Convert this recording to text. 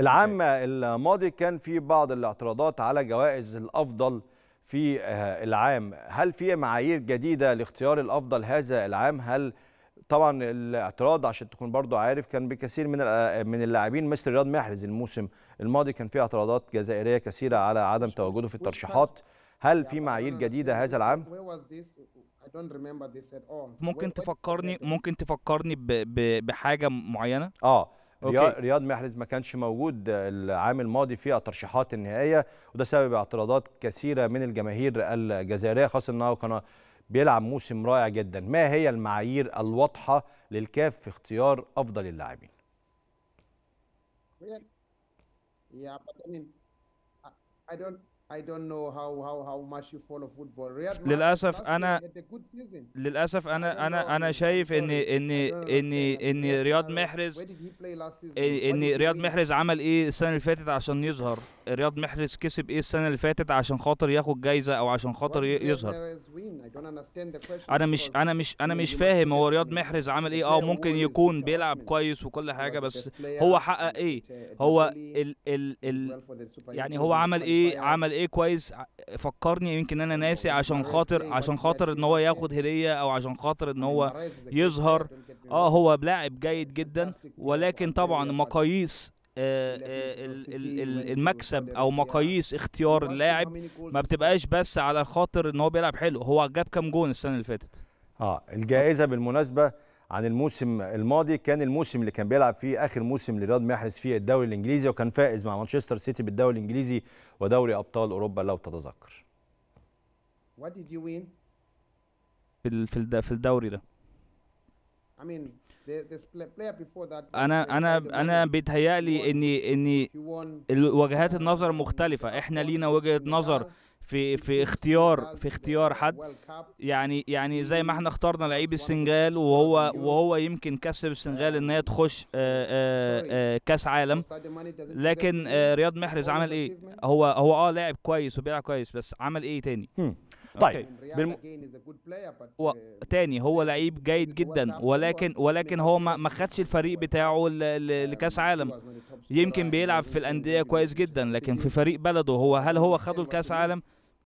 العام طيب. الماضي كان في بعض الاعتراضات على جوائز الافضل في آه، العام هل في معايير جديده لاختيار الافضل هذا العام هل طبعا الاعتراض عشان تكون برضو عارف كان بكثير من من اللاعبين مثل رياض محرز الموسم الماضي كان في اعتراضات جزائريه كثيره على عدم تواجده في الترشيحات هل في معايير جديده هذا العام oh, ممكن تفكرني ممكن تفكرني بحاجه معينه اه أوكي. رياض محرز ما كانش موجود العام الماضي في الترشيحات النهائيه وده سبب اعتراضات كثيره من الجماهير الجزائريه خاصه انه كان بيلعب موسم رائع جدا ما هي المعايير الواضحه للكاف في اختيار افضل اللاعبين I don't للاسف انا للاسف انا انا انا شايف ان ان ان ان رياض محرز ان رياض محرز عمل ايه السنه اللي فاتت عشان يظهر رياض محرز كسب ايه السنه اللي فاتت عشان خاطر ياخد جايزه او عشان خاطر يظهر انا مش انا مش انا مش فاهم هو رياض محرز عمل ايه اه ممكن يكون بيلعب كويس وكل حاجه بس هو حقق ايه هو ال ال ال يعني هو عمل ايه عمل ايه ايه كويس فكرني يمكن انا أيوة، ناسي عشان خاطر إيه، عشان خاطر ان هو إيه. ياخد هديه او عشان خاطر ان هو أيوة، يظهر اه هو لاعب جيد جدا ولكن إيه طبعا مقاييس آه، المكسب او مقاييس اختيار اللاعب ما بتبقاش بس على خاطر ان هو بيلعب حلو هو جاب كام جون السنه اللي فاتت اه الجائزه بالمناسبه عن الموسم الماضي كان الموسم اللي كان بيلعب فيه اخر موسم لرياض محرز فيه الدوري الانجليزي وكان فائز مع مانشستر سيتي بالدوري الانجليزي ودوري ابطال اوروبا لو تتذكر في في الدوري ده انا انا انا بيتهيألي ان ان وجهات النظر مختلفه احنا لينا وجهه نظر في في اختيار في اختيار حد يعني يعني زي ما احنا اخترنا لعيب السنغال وهو وهو يمكن كسب السنغال ان هي تخش آه، آه، آه، كاس عالم لكن رياض محرز عمل ايه هو هو اه لاعب كويس وبيلعب كويس بس عمل ايه تاني طيب بالم... و... تاني هو لعيب جيد جدا ولكن ولكن هو ما, ما خدش الفريق بتاعه ل... لكاس عالم يمكن بيلعب في الانديه كويس جدا لكن في فريق بلده هو هل هو خده الكاس عالم